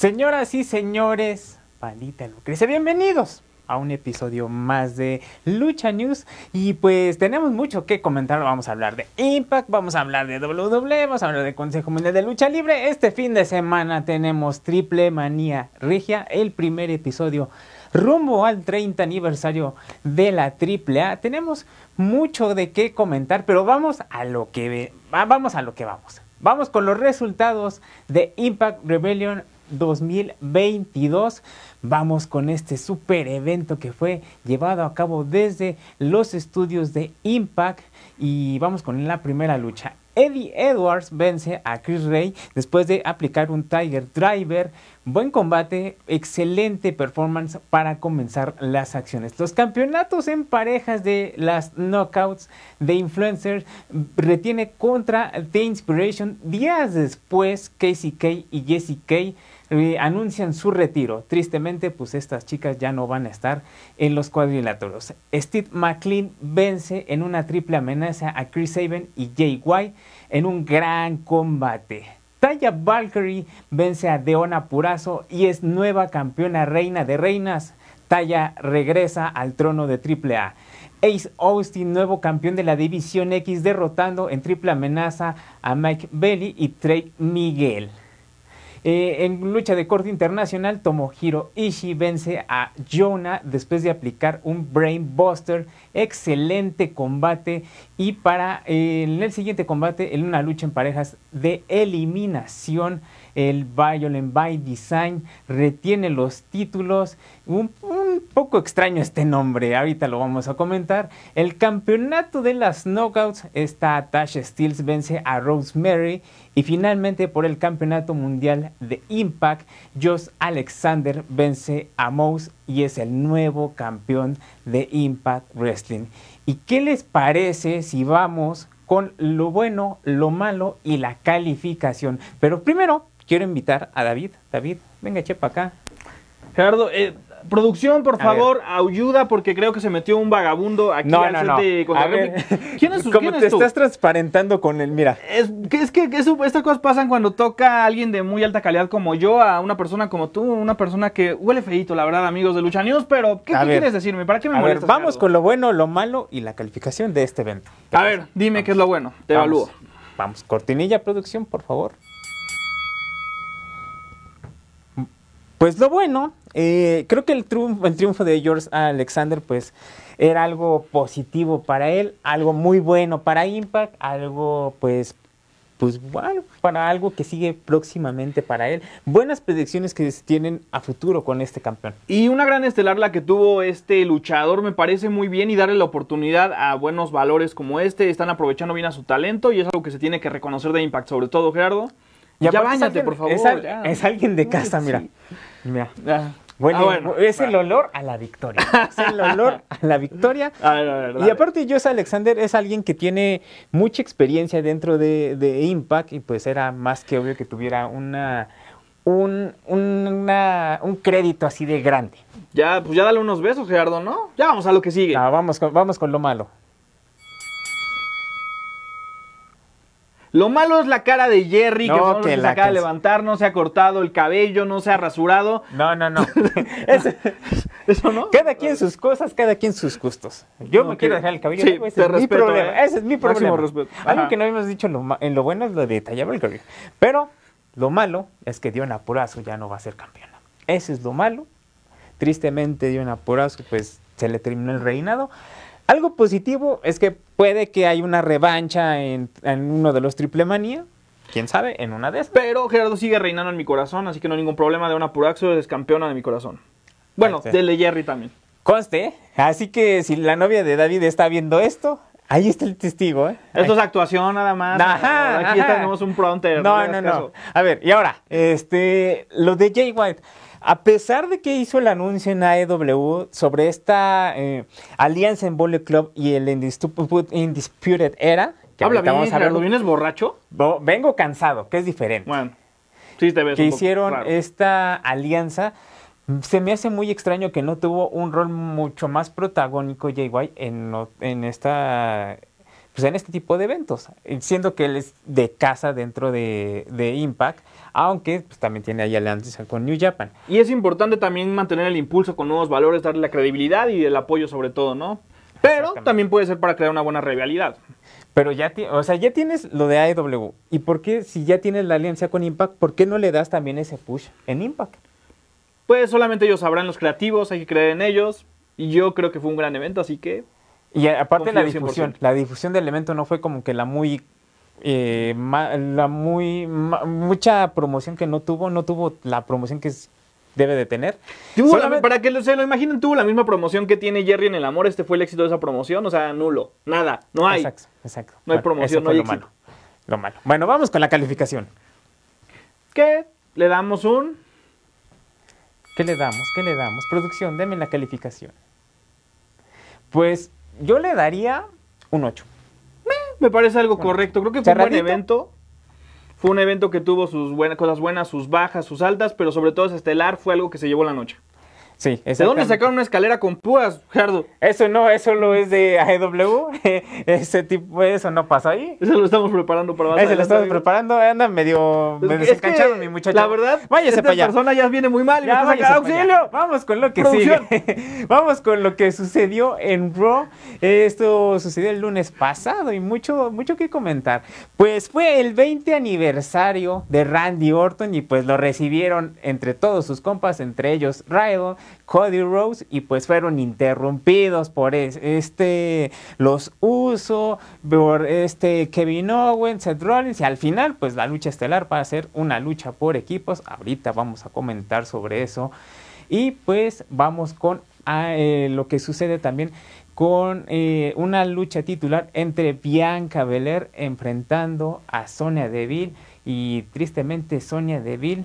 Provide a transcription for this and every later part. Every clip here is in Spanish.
Señoras y señores, Palita Lucrecia, bienvenidos a un episodio más de Lucha News y pues tenemos mucho que comentar, vamos a hablar de Impact, vamos a hablar de WWE, vamos a hablar de Consejo Mundial de Lucha Libre, este fin de semana tenemos Triple Manía Regia, el primer episodio rumbo al 30 aniversario de la AAA. Tenemos mucho de qué comentar, pero vamos a lo que vamos a lo que vamos. Vamos con los resultados de Impact Rebellion 2022. Vamos con este super evento que fue llevado a cabo desde los estudios de Impact y vamos con la primera lucha. Eddie Edwards vence a Chris Ray después de aplicar un Tiger Driver. Buen combate, excelente performance para comenzar las acciones. Los campeonatos en parejas de las knockouts de influencers retiene contra The Inspiration días después Casey Kay y Jesse Kay anuncian su retiro. Tristemente, pues estas chicas ya no van a estar en los cuadriláteros. Steve McLean vence en una triple amenaza a Chris Saban y Jay White en un gran combate. Taya Valkyrie vence a Deona Purazo y es nueva campeona reina de reinas. Taya regresa al trono de AAA. Ace Austin, nuevo campeón de la División X, derrotando en triple amenaza a Mike Bailey y Trey Miguel. Eh, en lucha de corte internacional, Tomohiro Ishii vence a Jonah después de aplicar un Brain Buster, Excelente combate. Y para eh, en el siguiente combate, en una lucha en parejas de eliminación, el Violin by Design, retiene los títulos, un, poco extraño este nombre, ahorita lo vamos a comentar. El campeonato de las knockouts, está. Tasha Steels vence a Rosemary y finalmente por el campeonato mundial de Impact, Josh Alexander vence a Mouse y es el nuevo campeón de Impact Wrestling. ¿Y qué les parece si vamos con lo bueno, lo malo y la calificación. Pero primero quiero invitar a David. David, venga, chepa acá. Gerardo, eh, producción, por favor, ayuda porque creo que se metió un vagabundo aquí no, al no, Con ¿Quién es su, Como te estás transparentando con él, mira. Es que, es que estas cosas pasan cuando toca a alguien de muy alta calidad como yo, a una persona como tú, una persona que huele feíto, la verdad, amigos de Lucha News, pero ¿qué, quieres decirme? ¿Para qué me a molestas? Ver, vamos con lo bueno, lo malo y la calificación de este evento. A ver, dime qué es lo bueno, te evalúo. Vamos, cortinilla producción, por favor. Pues lo bueno, eh, creo que el triunfo, de George Alexander, pues era algo positivo para él, algo muy bueno para Impact, algo pues pues bueno, para algo que sigue próximamente para él. Buenas predicciones que se tienen a futuro con este campeón. Y una gran estelar la que tuvo este luchador, me parece muy bien y darle la oportunidad a buenos valores como este. Están aprovechando bien a su talento y es algo que se tiene que reconocer de Impact, sobre todo Gerardo. Ya, por favor. Es, alguien de casa, mira. Mira. Ah, bueno, es el olor a la victoria. Es el olor a la victoria. y aparte, yo es Alexander es alguien que tiene mucha experiencia dentro de, Impact y pues era más que obvio que tuviera una, un, un, crédito así de grande. Ya, pues ya dale unos besos, Gerardo, ¿no? Ya vamos a lo que sigue. vamos vamos con lo malo. Lo malo es la cara de Jerry, que no se acaba de levantar, no se ha cortado el cabello, no se ha rasurado. No, no, no. eso, no. Cada quien sus cosas, cada quien sus gustos. Yo me quiero dejar el cabello. Eh. ese, es mi problema. ese es mi problema. Algo que no habíamos dicho en lo, en lo bueno es lo de tallar el cabello. Pero lo malo es que Dion Apurazo ya no va a ser campeona. Ese es lo malo. Tristemente, Dion Apurazo, pues se le terminó el reinado. Algo positivo es que puede que haya una revancha en, uno de los Triple Manía. Quién sabe, en una de esas. Pero Gerardo sigue reinando en mi corazón, así que no hay ningún problema. De una Puraxo es campeona de mi corazón. Bueno, este. de Le Jerry también. Conste. Así que si la novia de David está viendo esto, Ahí está el testigo, ¿eh? Esto es actuación nada más. Aquí tenemos un pronto. No, no, no. no. A ver, y ahora, este, lo de Jay White. A pesar de que hizo el anuncio en AEW sobre esta eh, alianza en Bullet Club y el Indisputed Era, Habla vamos borracho? Vengo cansado, que es diferente. Bueno, Que hicieron esta alianza. Se me hace muy extraño que no tuvo un rol mucho más protagónico Jay White en, esta pues, en este tipo de eventos, siendo que él es de casa dentro de Impact aunque pues, también tiene ahí alianza con New Japan. Y es importante también mantener el impulso con nuevos valores, darle la credibilidad y el apoyo sobre todo, ¿no? Pero también puede ser para crear una buena rivalidad. Pero ya, o sea, ya tienes lo de AEW. ¿Y por qué, si ya tienes la alianza con Impact, por qué no le das también ese push en Impact? Pues solamente ellos sabrán los creativos, hay que creer en ellos. Y yo creo que fue un gran evento, así que... Y aparte la difusión, la difusión del evento no fue como que la muy eh, la muy mucha promoción que no tuvo, no tuvo la promoción que debe de tener. para que se lo imaginen, tuvo la misma promoción que tiene Jerry en el amor, este fue el éxito de esa promoción, o sea, nulo, nada, no hay. No hay promoción, no hay lo éxito. Malo, Bueno, vamos con la calificación. ¿Qué? Le damos un... ¿Qué le damos? ¿Qué le damos? Producción, deme la calificación. Pues yo le daría un 8. Me parece algo correcto. Creo que fue un buen evento. Fue un evento que tuvo sus buenas, cosas buenas, sus bajas, sus altas, pero sobre todo es estelar. Fue algo que se llevó la noche. Sí, ¿De dónde sacaron una escalera con púas, Gerardo? Eso no, eso lo es de AEW. Ese tipo, eso no pasa ahí. Eso lo estamos preparando para Eso lo estamos preparando, anda medio, me desencanchado mi muchacho. La verdad, váyase esta persona ya viene muy mal auxilio. Vamos con lo que sí. Vamos con lo que sucedió en Raw. Esto sucedió el lunes pasado y mucho, mucho que comentar. Pues fue el 20 aniversario de Randy Orton y pues lo recibieron entre todos sus compas, entre ellos Raidon Cody Rose y pues fueron interrumpidos por este los uso por este Kevin Owens, Seth Rollins y al final pues la lucha estelar va a ser una lucha por equipos. Ahorita vamos a comentar sobre eso y pues vamos con ah, eh, lo que sucede también con eh, una lucha titular entre Bianca Belair enfrentando a Sonia Deville y tristemente Sonia Deville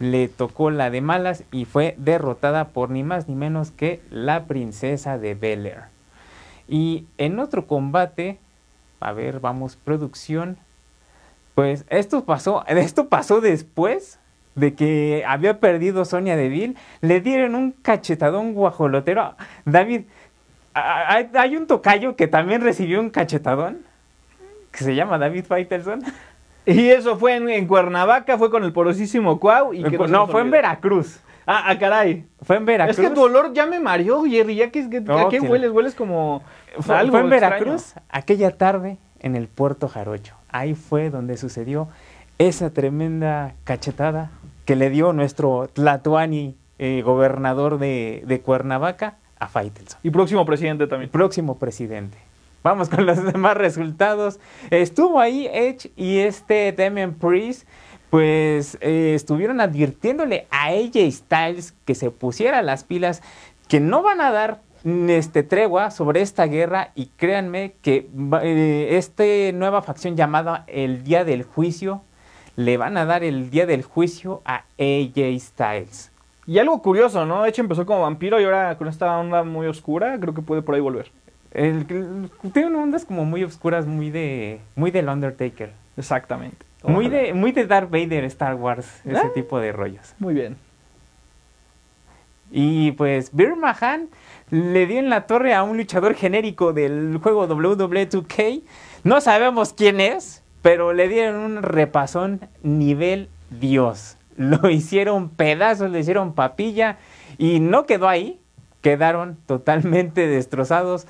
le tocó la de malas y fue derrotada por ni más ni menos que la princesa de Bel Y en otro combate, a ver, vamos, producción. Pues esto pasó, esto pasó después de que había perdido Sonia Deville. Le dieron un cachetadón guajolotero. David, hay un tocayo que también recibió un cachetadón, que se llama David Faitelson. Y eso fue en, Cuernavaca, fue con el porosísimo Cuau. Y que no, fue en Veracruz. Ah, ah, caray. Fue en Veracruz. Es que tu olor ya me mareó, Jerry. Ya que, ¿A qué hueles? Hueles como. Fue, fue en Veracruz, aquella tarde, en el puerto Jarocho. Ahí fue donde sucedió esa tremenda cachetada que le dio nuestro Tlatuani, eh, gobernador de, de Cuernavaca, a Faitelson. Y próximo presidente también. Próximo presidente. Vamos con los demás resultados. Estuvo ahí Edge y este Demon Priest pues eh, estuvieron advirtiéndole a AJ Styles que se pusiera las pilas, que no van a dar mm, este, tregua sobre esta guerra y créanme que eh, esta nueva facción llamada el Día del Juicio le van a dar el Día del Juicio a AJ Styles. Y algo curioso, ¿no? Edge empezó como vampiro y ahora con esta onda muy oscura, creo que puede por ahí volver. El, tiene ondas como muy oscuras, muy de muy del Undertaker. Exactamente. Muy de muy de Darth Vader, Star Wars, ese eh. tipo de rollos. Muy bien. Y pues Birmahan Mahan le dio en la torre a un luchador genérico del juego WWE 2K. No sabemos quién es, pero le dieron un repasón nivel Dios. Lo hicieron pedazos, le hicieron papilla y no quedó ahí. Quedaron totalmente destrozados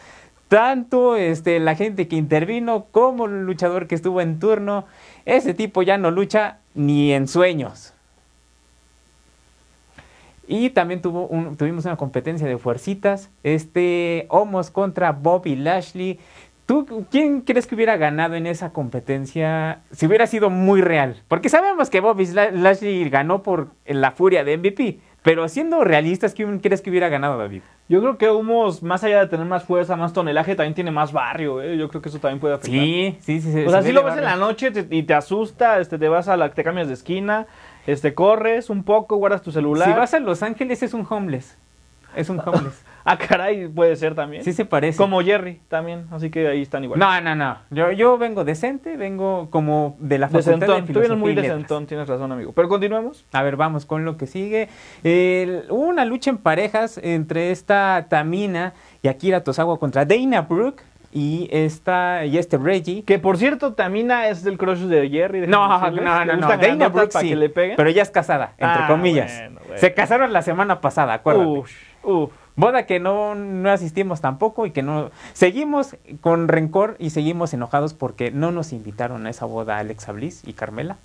tanto este, la gente que intervino como el luchador que estuvo en turno. Ese tipo ya no lucha ni en sueños. Y también tuvimos una competencia de fuercitas. Este Homos contra Bobby Lashley. ¿Tú quién crees que hubiera ganado en esa competencia si hubiera sido muy real? Porque sabemos que Bobby Lashley ganó por la furia de MVP. Pero siendo realistas, ¿quién crees que hubiera ganado, David? Yo creo que Humos, más allá de tener más fuerza, más tonelaje, también tiene más barrio. ¿eh? Yo creo que eso también puede afectar. Sí, sí, sí. O sea, si lo ves en la noche y te asusta, este, te vas a la, te cambias de esquina, este, corres un poco, guardas tu celular. Si vas a Los Ángeles es un homeless. Es un homeless. Ah, caray, puede ser también. Sí se parece. Como Jerry también, así que ahí están igual. No, no, no. Yo, yo vengo decente, vengo como de la facultad de filosofía Tú vienes muy decentón, tienes razón, amigo. Pero continuemos. A ver, vamos con lo que sigue. hubo una lucha en parejas entre esta Tamina y Akira Tosawa contra Dana Brooke y esta y este Reggie que por cierto Tamina es del crush de Jerry no no no no Dana Brooke sí, pero ella es casada entre ah, comillas se casaron la semana pasada acuérdate uf, uf. Boda que no, asistimos tampoco y que no... Seguimos con rencor y seguimos enojados porque no nos invitaron a esa boda Alexa Bliss y Carmela.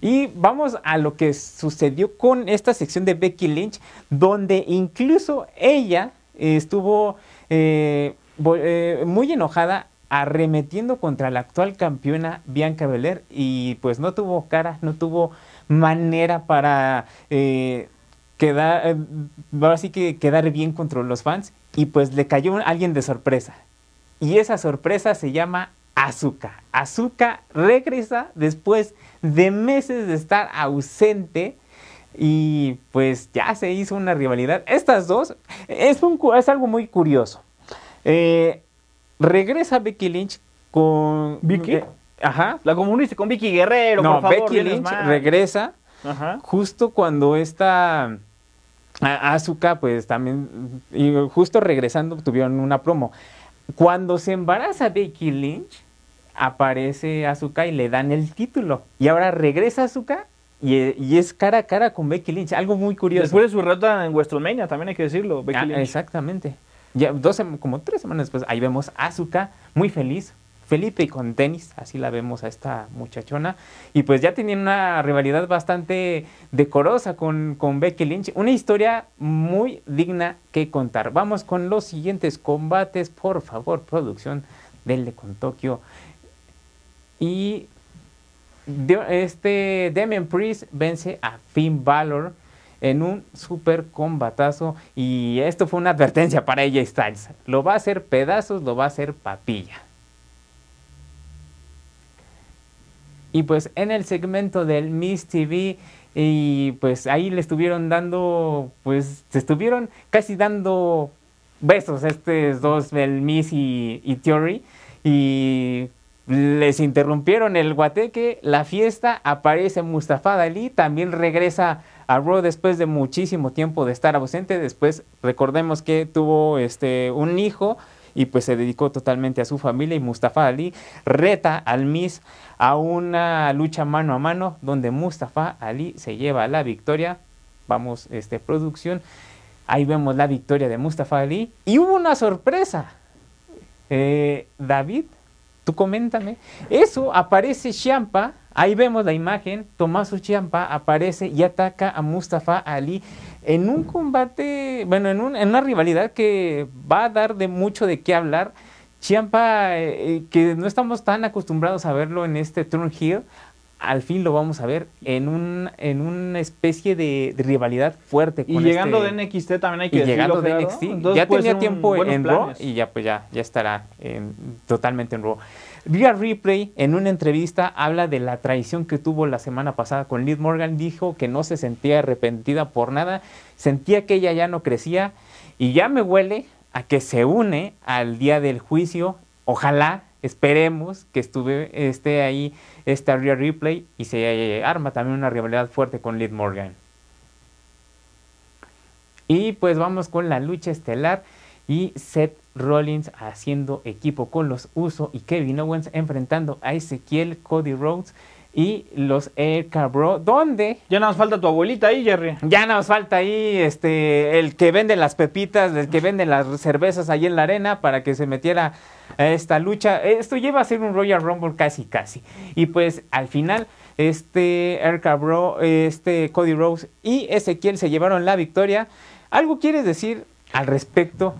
Y vamos a lo que sucedió con esta sección de Becky Lynch, donde incluso ella estuvo eh, eh, muy enojada arremetiendo contra la actual campeona Bianca Belair y pues no tuvo cara, no tuvo manera para eh, eh, que quedar bien contra los fans y pues le cayó alguien de sorpresa. Y esa sorpresa se llama Azuka. Azuka regresa después de meses de estar ausente y pues ya se hizo una rivalidad. Estas dos es, algo muy curioso. Eh, regresa Becky Lynch con... Vicky. Eh, ajá. La comunista con Vicky Guerrero. No, por Becky Lynch regresa justo cuando esta... Azuka, pues también, y justo regresando, tuvieron una promo. Cuando se embaraza Becky Lynch, aparece Azuka y le dan el título. Y ahora regresa Azuka y, es cara a cara con Becky Lynch. Algo muy curioso. Después de su rata en WrestleMania, también hay que decirlo, ah, Exactamente. Ya dos, como tres semanas después, ahí vemos a Azuka muy feliz, Felipe y con tenis, así la vemos a esta muchachona. Y pues ya tenían una rivalidad bastante decorosa con, Becky Lynch. Una historia muy digna que contar. Vamos con los siguientes combates, por favor, producción, de con Tokio. Y este Demon Priest vence a Finn Balor en un super combatazo y esto fue una advertencia para ella Styles. Lo va a hacer pedazos, lo va a hacer papilla. Y pues en el segmento del Miss TV y pues ahí le estuvieron dando, pues se estuvieron casi dando besos estos dos, el Miss y, y Theory. Y les interrumpieron el guateque, la fiesta, aparece Mustafa Dalí, también regresa a Raw después de muchísimo tiempo de estar ausente, después recordemos que tuvo este, un hijo y pues se dedicó totalmente a su familia y Mustafa Ali reta al Miss a una lucha mano a mano donde Mustafa Ali se lleva la victoria. Vamos, este producción. Ahí vemos la victoria de Mustafa Ali y hubo una sorpresa. Eh, David, tú coméntame. Eso aparece Chiampa Ahí vemos la imagen, Tomás Chiampa aparece y ataca a Mustafa Ali en un combate, bueno, en, en una rivalidad que va a dar de mucho de qué hablar. Chiampa, eh, eh, que no estamos tan acostumbrados a verlo en este Turn Hill, al fin lo vamos a ver en, un, en una especie de, rivalidad fuerte. y este llegando de NXT también hay que y decirlo, llegando de NXT, ya tenía tiempo en, Raw y ya pues ya, ya estará totalmente en Raw. Rhea Ripley en una entrevista habla de la traición que tuvo la semana pasada con Lid Morgan, dijo que no se sentía arrepentida por nada, sentía que ella ya no crecía y ya me huele a que se une al día del juicio, ojalá, esperemos que estuve, esté ahí esta Rhea Ripley y se eh, arma también una rivalidad fuerte con Lid Morgan. Y pues vamos con la lucha estelar y Seth Rollins haciendo equipo con los Uso y Kevin Owens enfrentando a Ezequiel, Cody Rhodes y los Air Cabro, ¿dónde? Ya nos falta tu abuelita ahí, Jerry. Ya nos falta ahí este el que vende las pepitas, el que vende las cervezas ahí en la arena para que se metiera a esta lucha. Esto lleva a ser un Royal Rumble casi casi. Y pues al final este Air Cabro, este Cody Rhodes y Ezequiel se llevaron la victoria. ¿Algo quieres decir al respecto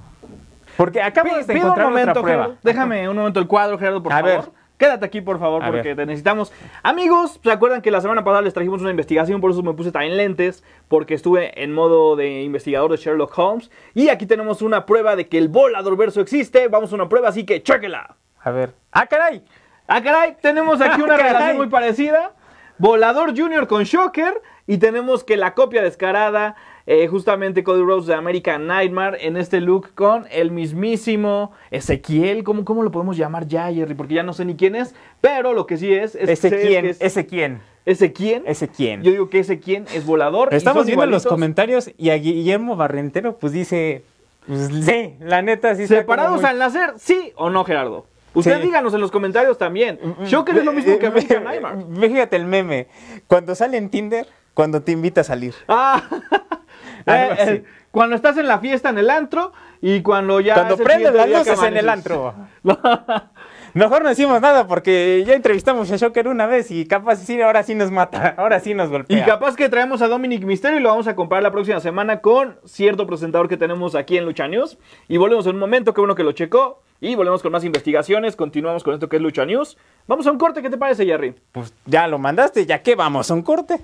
porque acabamos de encontrar déjame un momento el cuadro, Gerardo, por favor. Quédate aquí, por favor, porque te necesitamos. Amigos, ¿se acuerdan que la semana pasada les trajimos una investigación? Por eso me puse también lentes, porque estuve en modo de investigador de Sherlock Holmes. Y aquí tenemos una prueba de que el volador verso existe. Vamos a una prueba, así que chéquela. A ver. ¡Ah, caray! ¡Ah, caray! Tenemos aquí ah, una relación muy parecida. Volador Junior con Shocker. Y tenemos que la copia descarada eh, justamente Cody Rhodes de American Nightmare en este look con el mismísimo Ezequiel, ¿cómo, cómo lo podemos llamar ya, Jerry? Porque ya no sé ni quién es, pero lo que sí es... es Ezequiel, ese quién ¿Ese quién? Ese quién. Yo digo que ese quién es volador. Estamos viendo los comentarios y a Guillermo Barrentero pues dice, pues, sí, la neta sí. ¿Separados al nacer, sí o no, Gerardo? usted díganos en los comentarios también. Mm, mm. yo es lo mismo que American Nightmare. Fíjate el meme. Cuando sale en Tinder, cuando te invita a salir. Ah. Eh, eh, cuando estás en la fiesta en el antro y cuando ya. Cuando prendes las luces en el antro. Mejor no decimos nada porque ya entrevistamos a Shocker una vez y capaz si ahora sí nos mata, ahora sí nos golpea. Y capaz que traemos a Dominic Misterio y lo vamos a comparar la próxima semana con cierto presentador que tenemos aquí en Lucha News. Y volvemos en un momento, qué bueno que lo checó. Y volvemos con más investigaciones, continuamos con esto que es Lucha News. Vamos a un corte, ¿qué te parece, Jerry? Pues ya lo mandaste, ya qué vamos a un corte.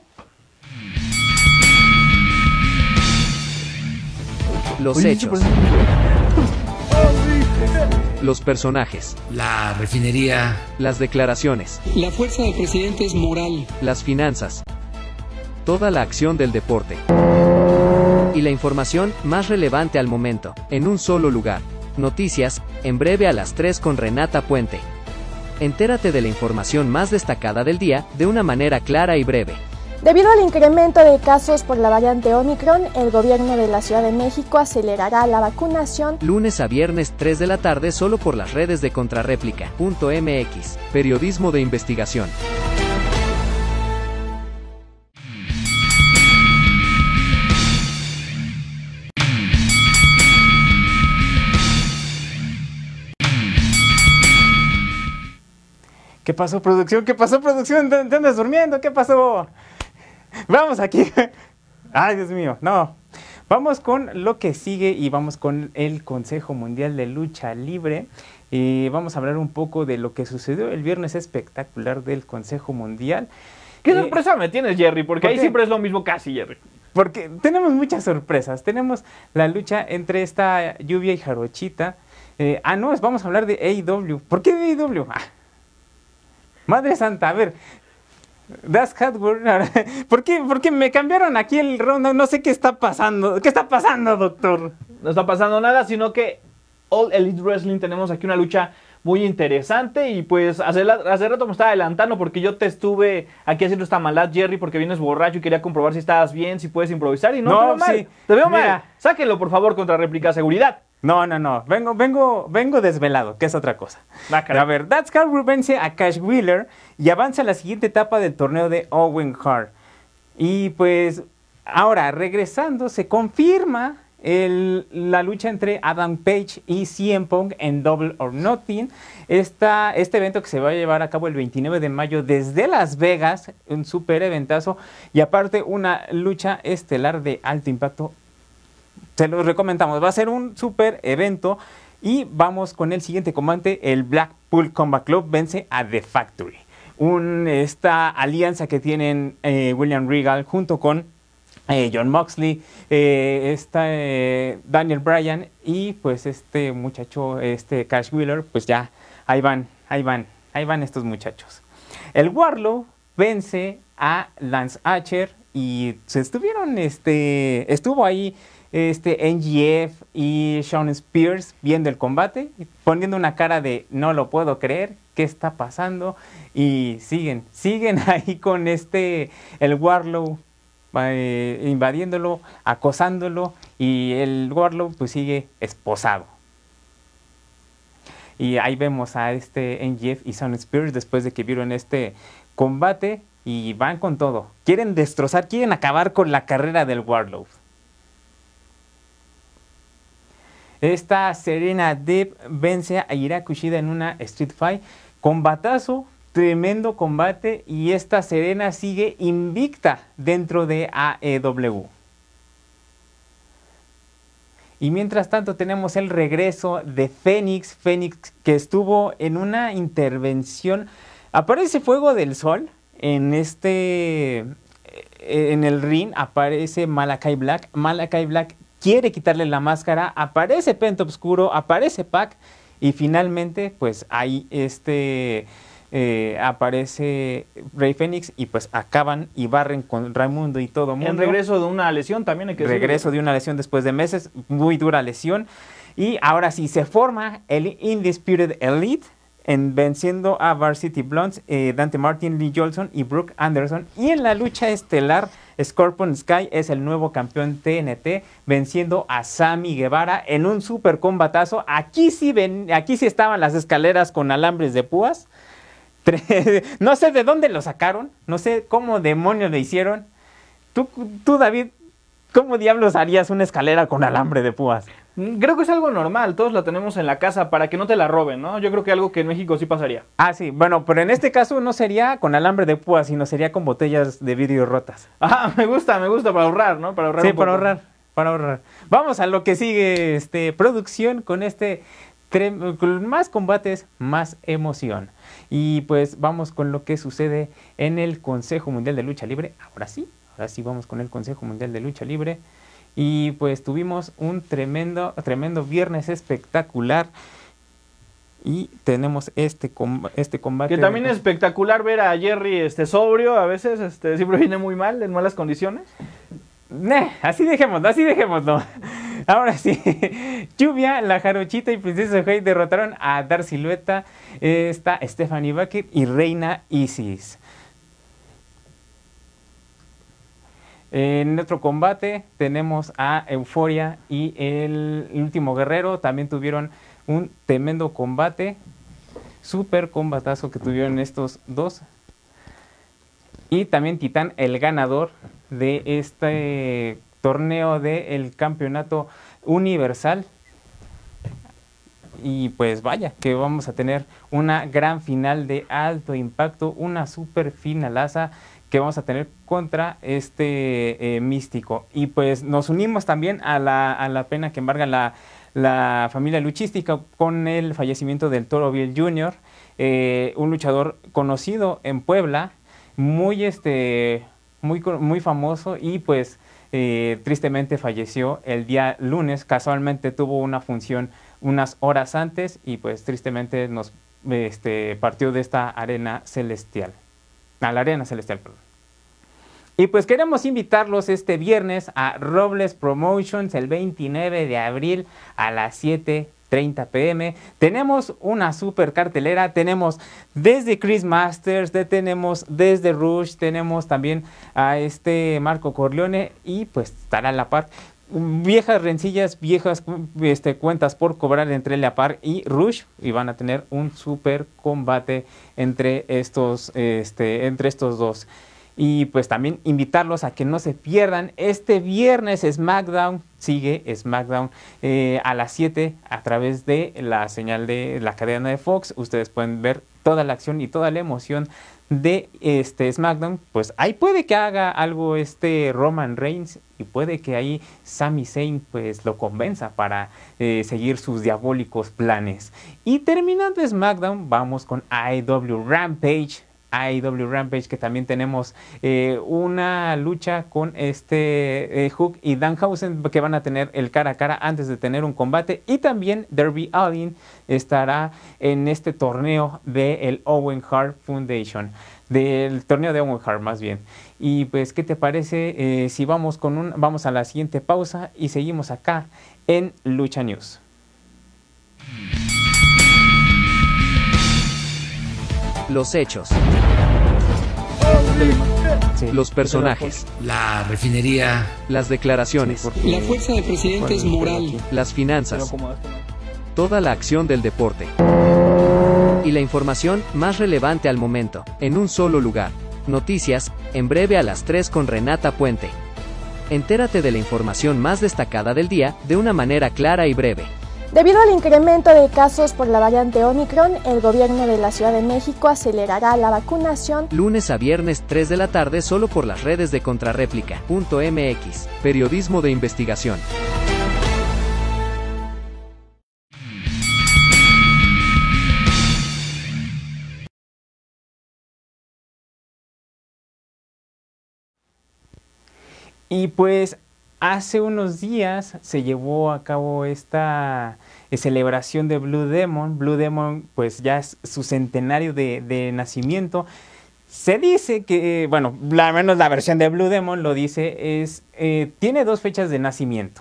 Los hechos. Los personajes. La refinería. Las declaraciones. La fuerza del presidente es moral. Las finanzas. Toda la acción del deporte. Y la información más relevante al momento, en un solo lugar. Noticias, en breve a las 3 con Renata Puente. Entérate de la información más destacada del día, de una manera clara y breve. Debido al incremento de casos por la variante Omicron, el gobierno de la Ciudad de México acelerará la vacunación lunes a viernes 3 de la tarde solo por las redes de Contrarreplica.mx. periodismo de investigación. ¿Qué pasó, producción? ¿Qué pasó, producción? ¿Te durmiendo? ¿Qué pasó? Vamos aquí. Ay, Dios mío, no. Vamos con lo que sigue y vamos con el Consejo Mundial de Lucha Libre. Y vamos a hablar un poco de lo que sucedió el viernes espectacular del Consejo Mundial. ¿Qué eh, sorpresa me tienes, Jerry? Porque ahí siempre es lo mismo casi, Jerry. Porque tenemos muchas sorpresas. Tenemos la lucha entre esta lluvia y Jarochita. Eh, ah, no, vamos a hablar de AEW. ¿Por qué de AEW? Ah. Madre Santa, a ver, Das Hardware. ¿Por qué, ¿Por me cambiaron aquí el rondo, No sé qué está pasando. ¿Qué está pasando, doctor? No está pasando nada, sino que All Elite Wrestling tenemos aquí una lucha muy interesante. Y pues hace, rato me estaba adelantando porque yo te estuve aquí haciendo esta maldad, Jerry, porque vienes borracho y quería comprobar si estabas bien, si puedes improvisar. Y no, te veo mal. Te veo mal. Sáquenlo, por favor, contra réplica seguridad. No, no, no. Vengo, vengo, vengo desvelado, que es otra cosa. A La verdad, Scarborough vence a Cash Wheeler y avanza a la siguiente etapa del torneo de Owen Hart. Y pues ahora, regresando, se confirma la lucha entre Adam Page y CM Punk en Double or Nothing. Esta, este evento que se va a llevar a cabo el 29 de mayo desde Las Vegas, un super eventazo. Y aparte, una lucha estelar de alto impacto se los recomendamos. Va a ser un super evento. Y vamos con el siguiente combate, el Blackpool Combat Club vence a The Factory. esta alianza que tienen eh, William Regal junto con eh, John Moxley, eh, Daniel Bryan y pues este muchacho, este Cash Wheeler, pues ya ahí van, ahí van, ahí van estos muchachos. El Warlow vence a Lance Archer y se estuvieron, este, estuvo ahí este NGF y Sean Spears viendo el combate, poniendo una cara de no lo puedo creer, ¿qué está pasando? Y siguen, siguen ahí con este, el Warlow eh, invadiéndolo, acosándolo y el Warlow pues sigue esposado. Y ahí vemos a este NGF y Sean Spears después de que vieron este combate y van con todo. Quieren destrozar, quieren acabar con la carrera del Warlow. Esta Serena Deep vence a Kushida en una Street Fight. Combatazo, tremendo combate y esta Serena sigue invicta dentro de AEW. Y mientras tanto tenemos el regreso de Fénix, Fénix que estuvo en una intervención. Aparece Fuego del Sol en este eh, en el ring aparece Malakai Black. Malakai Black quiere quitarle la máscara, aparece Pent Obscuro, aparece Pac y finalmente pues ahí este... Eh, aparece Rey Fénix y pues acaban y barren con Raimundo y todo mundo. En regreso de una lesión también hay que Regreso de una lesión después de meses, muy dura lesión. Y ahora sí, se forma el Indisputed Elite en venciendo a Varsity Blondes, eh, Dante Martin, Lee Jolson y Brooke Anderson. Y en la lucha estelar Scorpion Sky es el nuevo campeón TNT, venciendo a Sammy Guevara en un super combatazo. Aquí sí, ven, aquí sí estaban las escaleras con alambres de púas. no sé de dónde lo sacaron, no sé cómo demonios lo hicieron. Tú, tú David, ¿cómo diablos harías una escalera con alambre de púas? Mm, creo que es algo normal, todos la tenemos en la casa para que no te la roben, ¿no? Yo creo que algo que en México sí pasaría. Ah, sí, bueno, pero en este caso no sería con alambre de púa, sino sería con botellas de vidrio rotas. Ah, me gusta, me gusta, para ahorrar, ¿no? Para ahorrar. Sí, para ahorrar, para ahorrar. Vamos a lo que sigue, este, producción con este, más combates, más emoción. Y pues vamos con lo que sucede en el Consejo Mundial de Lucha Libre. Ahora sí, ahora sí vamos con el Consejo Mundial de Lucha Libre. Y pues tuvimos un tremendo, tremendo viernes espectacular. Y tenemos este, este combate. Que también es espectacular ver a Jerry este, sobrio, a veces este, siempre viene muy mal, en malas condiciones. así dejémoslo, así dejémoslo. Ahora sí, Lluvia, la Jarochita y Princesa Hey derrotaron a Dar Silueta, eh, está Stephanie Bucket y Reina Isis. En otro combate tenemos a Euforia y el último guerrero. También tuvieron un tremendo combate. Super combatazo que tuvieron estos dos. Y también Titán, el ganador de este torneo del campeonato universal y pues vaya, que vamos a tener una gran final de alto impacto, una super finalaza que vamos a tener contra este eh, místico. Y pues nos unimos también a la, a la pena que embarga la, la, familia luchística con el fallecimiento del Toro Bill Jr., eh, un luchador conocido en Puebla, muy, este, muy, muy famoso y pues eh, tristemente falleció el día lunes, casualmente tuvo una función unas horas antes y pues tristemente nos este, partió de esta arena celestial. A la arena celestial, perdón. Y pues queremos invitarlos este viernes a Robles Promotions el 29 de abril a las 7.30 pm. Tenemos una super cartelera, tenemos desde Chris Masters, tenemos desde Rush, tenemos también a este Marco Corleone y pues estará a la par viejas rencillas, viejas este, cuentas por cobrar entre Leapar y Rush y van a tener un super combate entre estos, este, entre estos dos. Y pues también invitarlos a que no se pierdan este viernes SmackDown, sigue SmackDown eh, a las 7 a través de la señal de la cadena de Fox. Ustedes pueden ver toda la acción y toda la emoción de este SmackDown, pues ahí puede que haga algo este Roman Reigns y puede que ahí Sami Zayn pues lo convenza para eh, seguir sus diabólicos planes. Y terminando SmackDown, vamos con AEW Rampage AEW Rampage, que también tenemos eh, una lucha con este eh, Hook y Danhausen, que van a tener el cara a cara antes de tener un combate. Y también Derby Allin estará en este torneo del el Owen Hart Foundation, del torneo de Owen Hart más bien. Y pues, ¿qué te parece eh, si vamos, con un, vamos a la siguiente pausa y seguimos acá en Lucha News? Los hechos. Los personajes. La refinería. Las declaraciones. la fuerza del presidente es moral. Las finanzas. Toda la acción del deporte. Y la información más relevante al momento, en un solo lugar. Noticias, en breve a las 3 con Renata Puente. Entérate de la información más destacada del día, de una manera clara y breve. Debido al incremento de casos por la variante Omicron, el gobierno de la Ciudad de México acelerará la vacunación lunes a viernes 3 de la tarde solo por las redes de Contrarreplica.mx periodismo de investigación. Y pues hace unos días se llevó a cabo esta eh, celebración de Blue Demon. Blue Demon, pues ya es su centenario de, nacimiento. Se dice que, bueno, al menos la versión de Blue Demon lo dice, es eh, tiene dos fechas de nacimiento.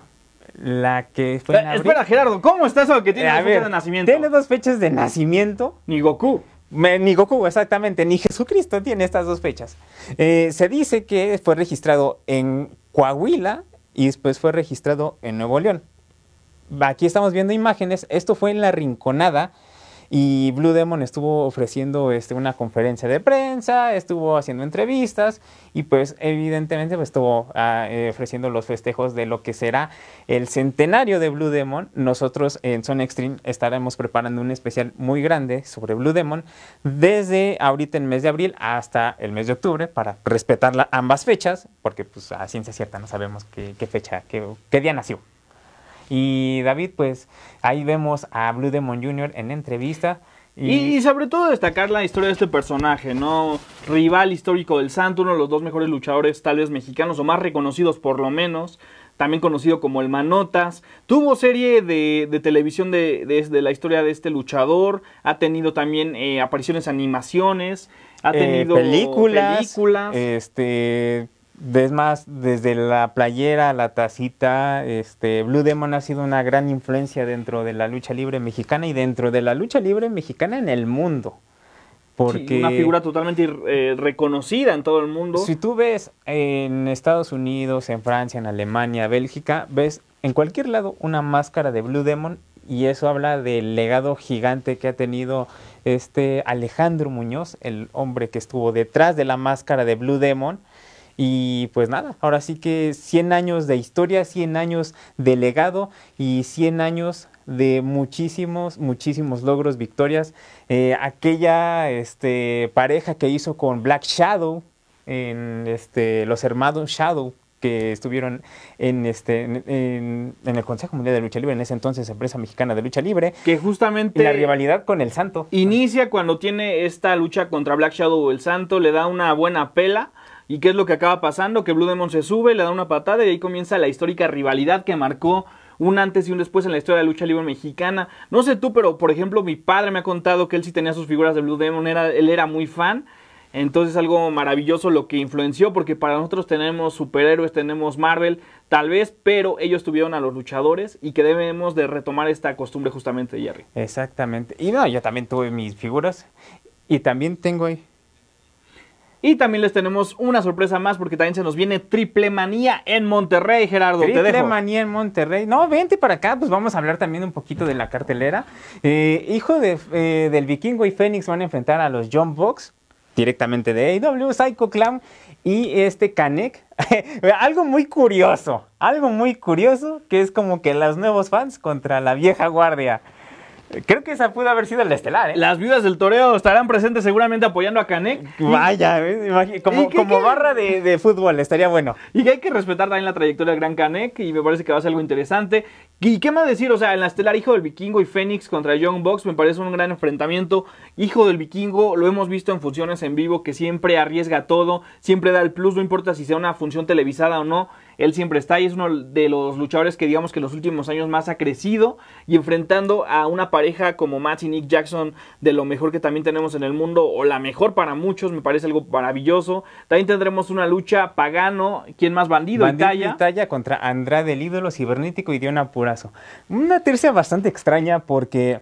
La que fue. Eh, espera, Gerardo, ¿cómo está eso que tiene dos fechas de nacimiento? Tiene dos fechas de nacimiento. Ni Goku. ni Goku, exactamente, ni Jesucristo tiene estas dos fechas. se dice que fue registrado en Coahuila, y después fue registrado en Nuevo León. Aquí estamos viendo imágenes, esto fue en la Rinconada, y Blue Demon estuvo ofreciendo este, una conferencia de prensa, estuvo haciendo entrevistas y pues evidentemente pues, estuvo ah, eh, ofreciendo los festejos de lo que será el centenario de Blue Demon. Nosotros en Son Extreme estaremos preparando un especial muy grande sobre Blue Demon desde ahorita en mes de abril hasta el mes de octubre para respetar ambas fechas porque pues a ciencia cierta no sabemos qué, fecha, qué día nació. Y David, pues ahí vemos a Blue Demon Jr. en entrevista. Y... sobre todo destacar la historia de este personaje, ¿no? Rival histórico del Santo, uno de los dos mejores luchadores, tal vez mexicanos o más reconocidos por lo menos, también conocido como el Manotas. Tuvo serie de, televisión de, la historia de este luchador, ha tenido también eh, apariciones animaciones, ha eh, tenido películas. Este es más, desde la playera, a la tacita, este, Blue Demon ha sido una gran influencia dentro de la lucha libre mexicana y dentro de la lucha libre mexicana en el mundo. Porque una figura totalmente eh, reconocida en todo el mundo. Si tú ves en Estados Unidos, en Francia, en Alemania, Bélgica, ves en cualquier lado una máscara de Blue Demon y eso habla del legado gigante que ha tenido este Alejandro Muñoz, el hombre que estuvo detrás de la máscara de Blue Demon y pues nada, ahora sí que 100 años de historia, 100 años de legado y 100 años de muchísimos, muchísimos logros, victorias. Eh, aquella este, pareja que hizo con Black Shadow, en este, los hermanos Shadow, que estuvieron en este en, en, el Consejo Mundial de Lucha Libre, en ese entonces empresa mexicana de lucha libre. Que justamente... la rivalidad con el Santo. Inicia cuando tiene esta lucha contra Black Shadow el Santo, le da una buena pela ¿Y qué es lo que acaba pasando? Que Blue Demon se sube, le da una patada y ahí comienza la histórica rivalidad que marcó un antes y un después en la historia de la lucha libre mexicana. No sé tú, pero por ejemplo mi padre me ha contado que él sí tenía sus figuras de Blue Demon, era, él era muy fan. Entonces algo maravilloso lo que influenció, porque para nosotros tenemos superhéroes, tenemos Marvel, tal vez, pero ellos tuvieron a los luchadores y que debemos de retomar esta costumbre justamente, Jerry. Exactamente. Y no, yo también tuve mis figuras y también tengo ahí y también les tenemos una sorpresa más porque también se nos viene Triple Manía en Monterrey, Gerardo. Triple Manía en Monterrey. No, vente para acá, pues vamos a hablar también un poquito de la cartelera. Eh, hijo de, eh, del vikingo y Fénix van a enfrentar a los John Box directamente de AEW, Psycho Clown y este Kanek. algo muy curioso, algo muy curioso que es como que los nuevos fans contra la vieja guardia. Creo que esa pudo haber sido la estelar, ¿eh? Las viudas del toreo estarán presentes seguramente apoyando a Canek. Vaya, como, barra de, fútbol, estaría bueno. Y que hay que respetar también la trayectoria del gran Canek y me parece que va a ser algo interesante. ¿Y qué más decir? O sea, en la estelar, hijo del vikingo y Fénix contra Young Box, me parece un gran enfrentamiento. Hijo del vikingo, lo hemos visto en funciones en vivo, que siempre arriesga todo, siempre da el plus, no importa si sea una función televisada o no. Él siempre está y es uno de los luchadores que digamos que en los últimos años más ha crecido y enfrentando a una pareja como Matt y Nick Jackson de lo mejor que también tenemos en el mundo o la mejor para muchos, me parece algo maravilloso. También tendremos una lucha pagano, ¿quién más bandido? Bandido Italia. contra Andrade el ídolo cibernético y dio un apurazo. Una tercia bastante extraña porque...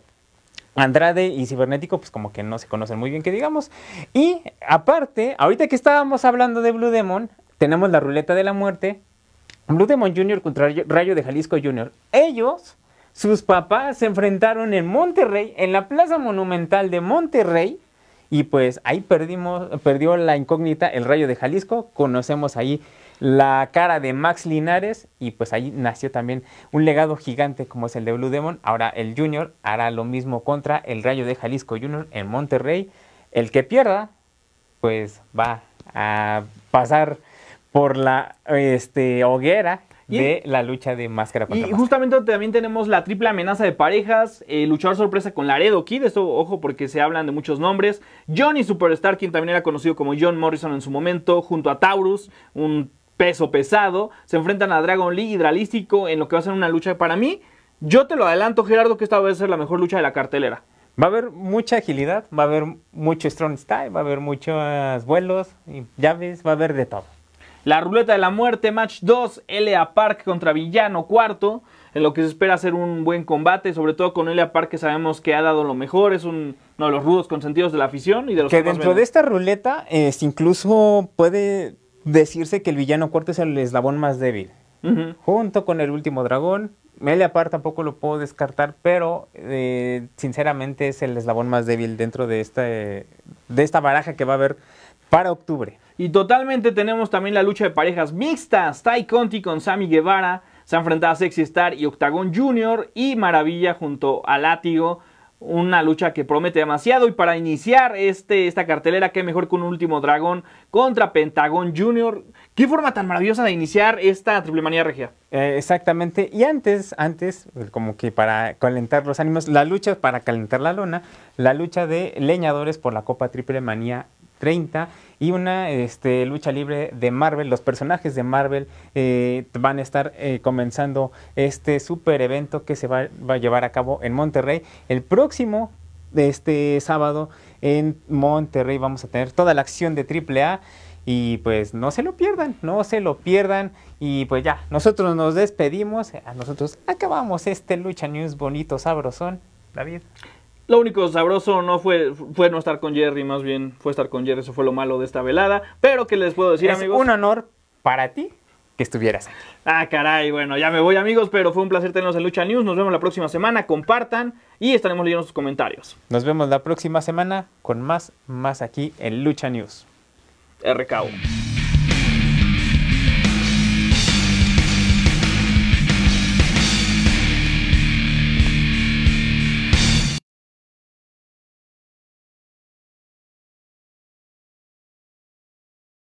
Andrade y Cibernético, pues como que no se conocen muy bien, que digamos. Y aparte, ahorita que estábamos hablando de Blue Demon, tenemos la ruleta de la muerte, Blue Demon Jr. contra Rayo de Jalisco Jr. Ellos, sus papás, se enfrentaron en Monterrey, en la Plaza Monumental de Monterrey. Y pues ahí perdimos, perdió la incógnita el Rayo de Jalisco. Conocemos ahí la cara de Max Linares y pues ahí nació también un legado gigante como es el de Blue Demon. Ahora el Junior hará lo mismo contra el Rayo de Jalisco Junior en Monterrey. El que pierda pues va a pasar por la este, hoguera de la lucha de máscara contra Y justamente también tenemos la triple amenaza de parejas, luchar eh, luchador sorpresa con Laredo Kid, esto ojo porque se hablan de muchos nombres, Johnny Superstar, quien también era conocido como John Morrison en su momento, junto a Taurus, un peso pesado, se enfrentan a Dragon Lee Hidralístico en lo que va a ser una lucha para mí. Yo te lo adelanto, Gerardo, que esta va a ser la mejor lucha de la cartelera. Va a haber mucha agilidad, va a haber mucho strong style, va a haber muchos vuelos y llaves, va a haber de todo. La ruleta de la muerte, match 2, L.A. Park contra Villano cuarto, en lo que se espera hacer un buen combate, sobre todo con Elea Park que sabemos que ha dado lo mejor, es uno de los rudos consentidos de la afición y de los Que dentro de esta ruleta es, este, incluso puede decirse que el Villano cuarto es el eslabón más débil, junto con el último dragón. L.A. Park tampoco lo puedo descartar, pero eh, sinceramente es el eslabón más débil dentro de, este, de esta baraja que va a haber para octubre. Y totalmente tenemos también la lucha de parejas mixtas. Ty Conti con Sammy Guevara se enfrentado a Sexy Star y Octagón Jr. y Maravilla junto a Látigo. Una lucha que promete demasiado. Y para iniciar este, esta cartelera, qué mejor que un último dragón contra Pentagon Jr. Qué forma tan maravillosa de iniciar esta triple manía regia. Eh, exactamente. Y antes, antes, como que para calentar los ánimos, la lucha para calentar la lona, la lucha de leñadores por la Copa Triple Manía 30 y una este, lucha libre de Marvel. Los personajes de Marvel eh, van a estar eh, comenzando este super evento que se va, a llevar a cabo en Monterrey el próximo este sábado en Monterrey vamos a tener toda la acción de AAA y pues no se lo pierdan, no se lo pierdan y pues ya, nosotros nos despedimos, a nosotros acabamos este Lucha News bonito, sabrosón, David. Lo único sabroso no fue, fue no estar con Jerry, más bien fue estar con Jerry, eso fue lo malo de esta velada. Pero que les puedo decir, es Un honor para ti que estuvieras aquí. Ah, caray, bueno, ya me voy amigos, pero fue un placer tenerlos en Lucha News. Nos vemos la próxima semana, compartan y estaremos leyendo sus comentarios. Nos vemos la próxima semana con más, más aquí en Lucha News. RKO.